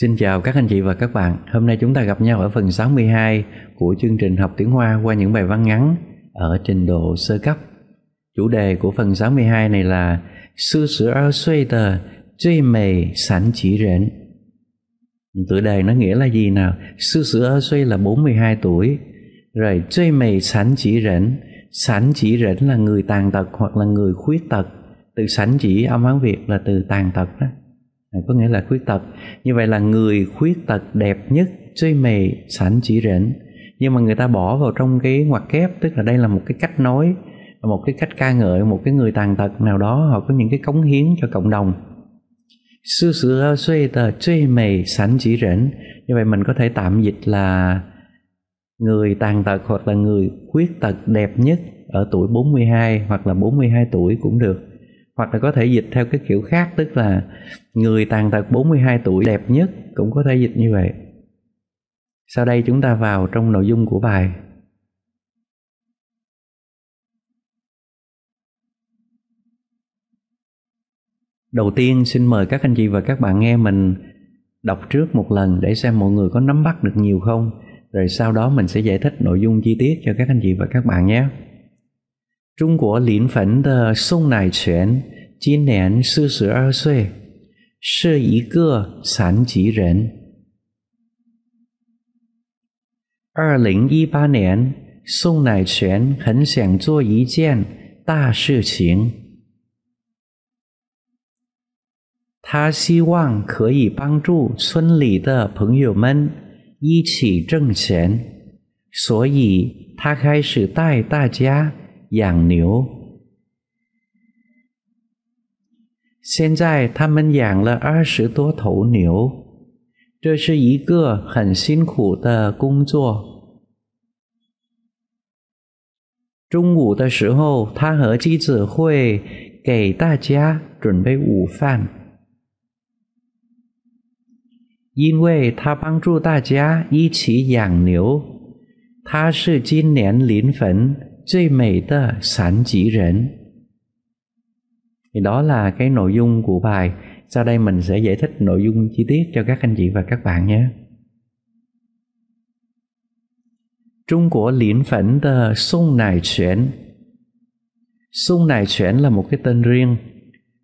Xin chào các anh chị và các bạn. Hôm nay chúng ta gặp nhau ở phần 62 của chương trình học tiếng Hoa qua những bài văn ngắn ở trình độ sơ cấp. Chủ đề của phần 62 này là Sư sử áo suy tờ truy mề sản chỉ rễn. tự đề nó nghĩa là gì nào? Sư sử áo suy là 42 tuổi. Rồi truy mề sản chỉ rễn. Sản chỉ rễn là người tàn tật hoặc là người khuyết tật. Từ sản chỉ âm Hán Việt là từ tàn tật đó có nghĩa là khuyết tật như vậy là người khuyết tật đẹp nhất chơi mề sẵn chỉ rễn nhưng mà người ta bỏ vào trong cái ngoặc kép tức là đây là một cái cách nói một cái cách ca ngợi một cái người tàn tật nào đó họ có những cái cống hiến cho cộng đồng sư sữa suy tờ chơi mề sẵn chỉ rễn như vậy mình có thể tạm dịch là người tàn tật hoặc là người khuyết tật đẹp nhất ở tuổi 42 hoặc là 42 tuổi cũng được hoặc là có thể dịch theo cái kiểu khác tức là người tàn tật 42 tuổi đẹp nhất cũng có thể dịch như vậy sau đây chúng ta vào trong nội dung của bài đầu tiên xin mời các anh chị và các bạn nghe mình đọc trước một lần để xem mọi người có nắm bắt được nhiều không rồi sau đó mình sẽ giải thích nội dung chi tiết cho các anh chị và các bạn nhé 中国临汾的宋乃全今年四十二岁，是一个残疾人。二零一八年，宋乃全很想做一件大事情，他希望可以帮助村里的朋友们一起挣钱，所以他开始带大家。养牛。现在他们养了二十多头牛，这是一个很辛苦的工作。中午的时候，他和妻子会给大家准备午饭，因为他帮助大家一起养牛。他是今年临汾。最美的 sản chỉ rển thì đó là cái nội dung của bài sau đây mình sẽ giải thích nội dung chi tiết cho các anh chị và các bạn nhé Trung của liễn phẩn tờ Sung Nải Chuyển Sung Nải Chuyển là một cái tên riêng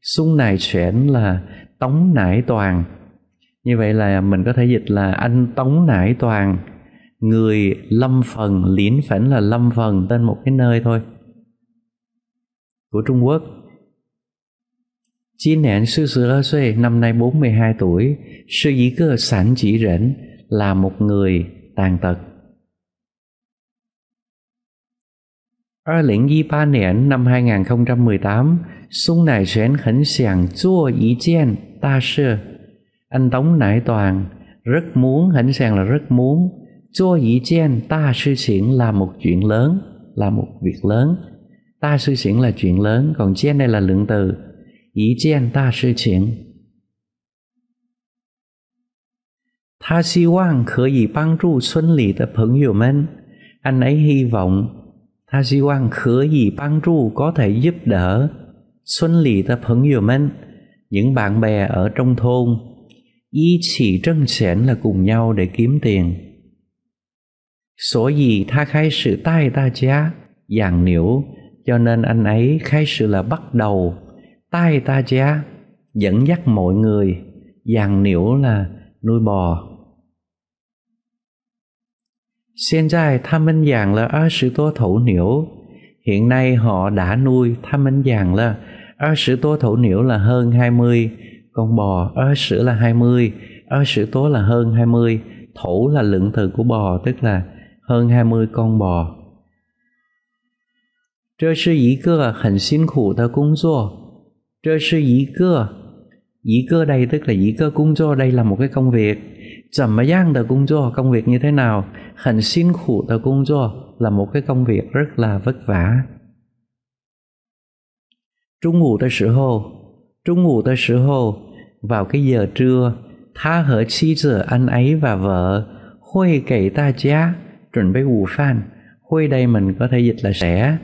Sung Nải Chuyển là Tống Nải Toàn Như vậy là mình có thể dịch là anh Tống Nải Toàn người lâm phần liễn phảnh là lâm phần tên một cái nơi thôi của Trung Quốc Chi nén sư sư ơ xuê năm nay 42 tuổi sư dĩ cơ sản chỉ rễn là một người tàn tật 2013年 năm 2018, Sung Nải Xuyến khẩn sàng chua ý chen ta sư. Anh Tống Nải Toàn rất muốn, khẩn sàng là rất muốn 做一件大事情 là một chuyện lớn, là một việc lớn. Ta sự chuyện là chuyện lớn, còn trên đây là lượng từ. Ý kiện ta sự chuyện. Ta hy vọng có thể băng trụ xuân lý tập hứng hiểu men. Anh ấy hy vọng ta hy vọng có thể băng trụ có thể giúp đỡ xuân lý tập hứng hiểu men. Những bạn bè ở trong thôn ý chỉ trân sẻn là cùng nhau để kiếm tiền 所以他开始带大家养牛 cho nên anh ấy khai sự là bắt đầu tai ta cha dẫn dắt mọi người dàn niễu là nuôi bò tham minh dàn là ở sự thủ 现在他们养了二十多头牛 hiện nay họ đã nuôi tham minh dàn là ở sự thủ là hơn 20 con bò ở sữa là 20 ở sự tố là hơn 20 thủ là lượng từ của bò tức là hơn 20 con bò. 这是一个很辛苦的工作。这是一个，一个 đây tức là ý công do đây là một cái công việc. việc như thế nào? Hẳn xin khủ tờ công do là một cái công việc rất là vất vả. Trung ngủ tờ sự hồ, trung ngủ tờ sự hồ, vào cái giờ trưa, tha hở chi giờ anh ấy và vợ, khôi kể ta chá, 准备午饭。Hồi đây mình có thể dịch là sẽ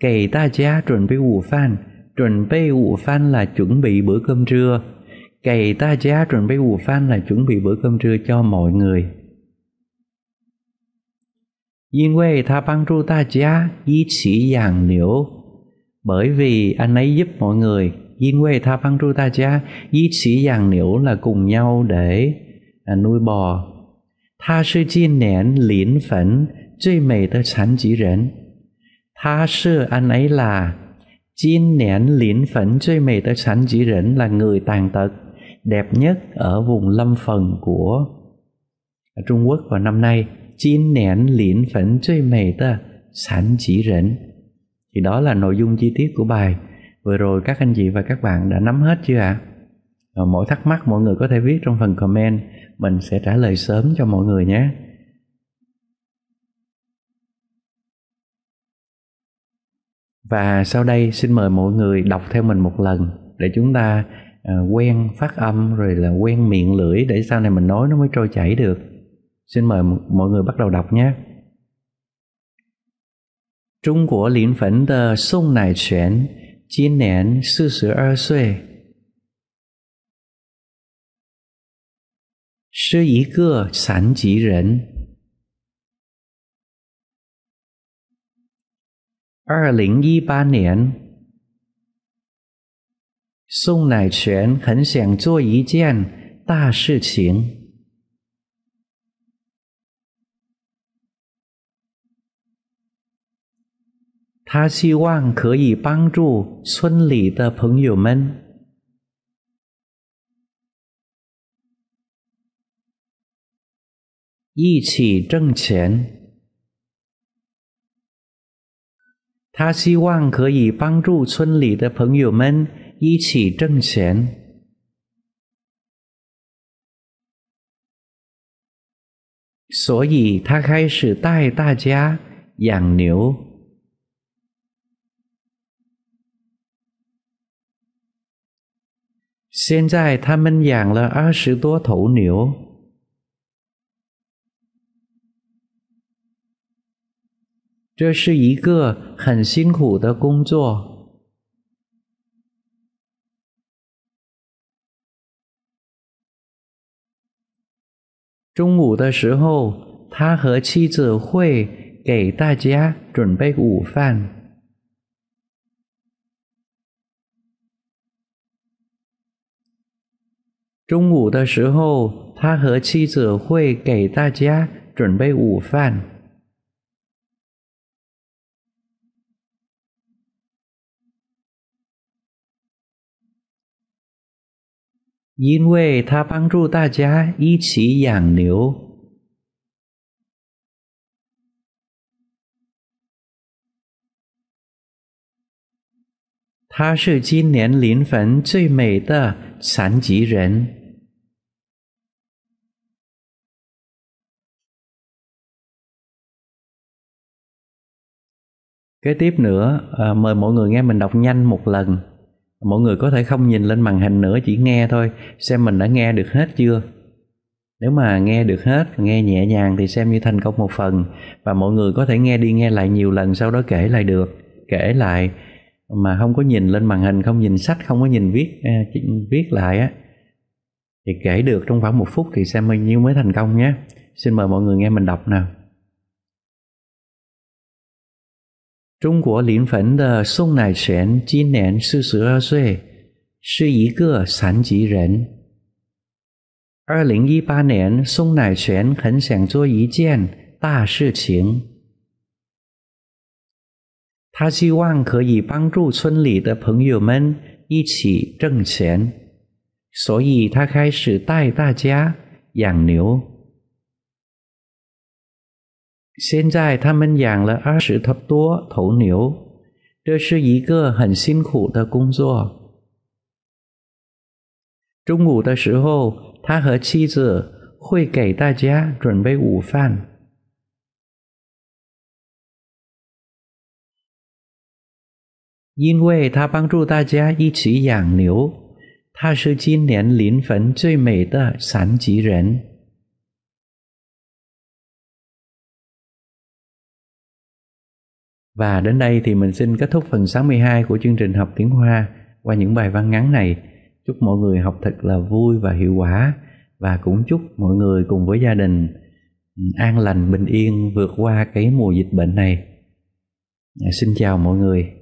Kể ta gia chuẩn bị 午饭 Chuẩn bị 午饭 là chuẩn bị bữa cơm trưa Kể ta gia chuẩn là chuẩn bị bữa cơm trưa cho mọi người cha 因为他帮助大家一起养牛 Bởi vì anh ấy giúp mọi người cha là cùng nhau để à, nuôi bò 他是今年临汾最美的残疾人。他是 anh ấy là Jin nén lín phấn chơi mề tới sán chỉ rẫn là người tàn tật đẹp nhất ở vùng lâm phần của Trung Quốc vào năm nay. Chín nén lín phấn chơi mề tới sán chỉ rẫn. Thì đó là nội dung chi tiết của bài. Vừa rồi các anh chị và các bạn đã nắm hết chưa ạ? À? Mỗi thắc mắc mọi người có thể viết trong phần comment mình sẽ trả lời sớm cho mọi người nhé và sau đây xin mời mọi người đọc theo mình một lần để chúng ta à, quen phát âm rồi là quen miệng lưỡi để sau này mình nói nó mới trôi chảy được xin mời mọi người bắt đầu đọc nhé Trung Quốc 临汾的宋乃全今年四十二岁。是一个残疾人。二零一八年，宋乃全很想做一件大事情，他希望可以帮助村里的朋友们。一起挣钱。他希望可以帮助村里的朋友们一起挣钱，所以他开始带大家养牛。现在他们养了二十多头牛。这是一个很辛苦的工作。中午的时候，他和妻子会给大家准备午饭。中午的时候，他和妻子会给大家准备午饭。因为他帮助大家一起养牛，他是今年临汾最美的残疾人。kế tiếp nữa mời mọi người nghe mình đọc nhanh một lần. mọi người có thể không nhìn lên màn hình nữa chỉ nghe thôi xem mình đã nghe được hết chưa nếu mà nghe được hết nghe nhẹ nhàng thì xem như thành công một phần và mọi người có thể nghe đi nghe lại nhiều lần sau đó kể lại được kể lại mà không có nhìn lên màn hình không nhìn sách không có nhìn viết à, viết lại á thì kể được trong khoảng một phút thì xem như mới thành công nhé xin mời mọi người nghe mình đọc nào 中国临汾的宋乃全今年四十二岁，是一个残疾人。二零一八年，宋乃全很想做一件大事情，他希望可以帮助村里的朋友们一起挣钱，所以他开始带大家养牛。现在他们养了二十头多头牛，这是一个很辛苦的工作。中午的时候，他和妻子会给大家准备午饭，因为他帮助大家一起养牛。他是今年临汾最美的残疾人。Và đến đây thì mình xin kết thúc phần 62 của chương trình học tiếng Hoa qua những bài văn ngắn này. Chúc mọi người học thật là vui và hiệu quả và cũng chúc mọi người cùng với gia đình ừ, an lành bình yên vượt qua cái mùa dịch bệnh này. Xin chào mọi người.